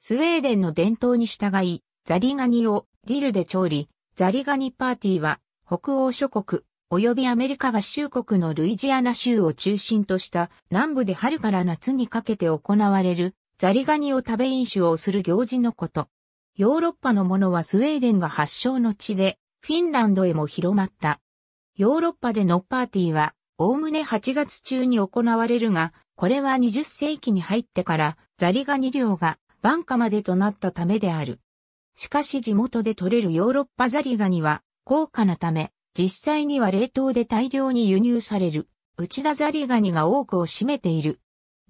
スウェーデンの伝統に従い、ザリガニをディルで調理、ザリガニパーティーは北欧諸国及びアメリカ合衆国のルイジアナ州を中心とした南部で春から夏にかけて行われるザリガニを食べ飲酒をする行事のこと。ヨーロッパのものはスウェーデンが発祥の地でフィンランドへも広まった。ヨーロッパでのパーティーはおおむね8月中に行われるが、これは20世紀に入ってからザリガニ漁がンカまでとなったためである。しかし地元で取れるヨーロッパザリガニは高価なため、実際には冷凍で大量に輸入される、内田ザリガニが多くを占めている。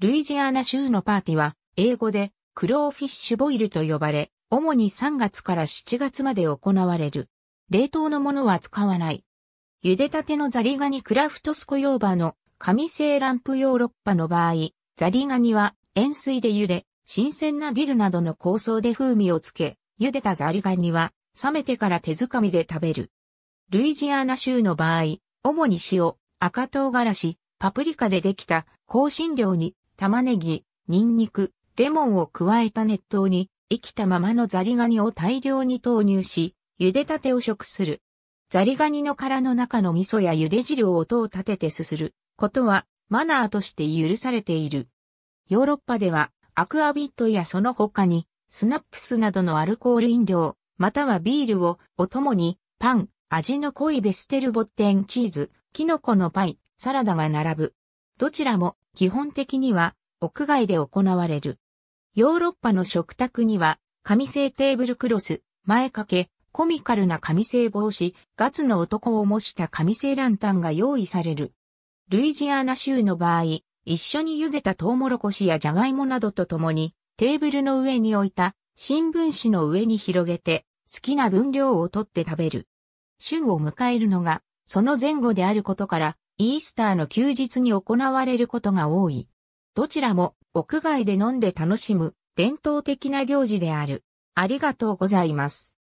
ルイジアナ州のパーティは、英語で、クローフィッシュボイルと呼ばれ、主に3月から7月まで行われる。冷凍のものは使わない。茹でたてのザリガニクラフトスコヨーバの紙製ランプヨーロッパの場合、ザリガニは塩水で茹で、新鮮なディルなどの香草で風味をつけ、茹でたザリガニは、冷めてから手づかみで食べる。ルイジアナ州の場合、主に塩、赤唐辛子、パプリカでできた香辛料に玉ねぎ、ニンニク、レモンを加えた熱湯に生きたままのザリガニを大量に投入し、茹でたてを食する。ザリガニの殻の中の味噌や茹で汁を音を立ててすすることはマナーとして許されている。ヨーロッパではアクアビットやその他に、スナップスなどのアルコール飲料、またはビールを、お供に、パン、味の濃いベステルボッテンチーズ、キノコのパイ、サラダが並ぶ。どちらも、基本的には、屋外で行われる。ヨーロッパの食卓には、紙製テーブルクロス、前掛け、コミカルな紙製帽子、ガツの男を模した紙製ランタンが用意される。ルイジアナ州の場合、一緒に茹でたトウモロコシやジャガイモなどと共に、テーブルの上に置いた新聞紙の上に広げて、好きな分量を取って食べる。旬を迎えるのが、その前後であることから、イースターの休日に行われることが多い。どちらも屋外で飲んで楽しむ伝統的な行事である。ありがとうございます。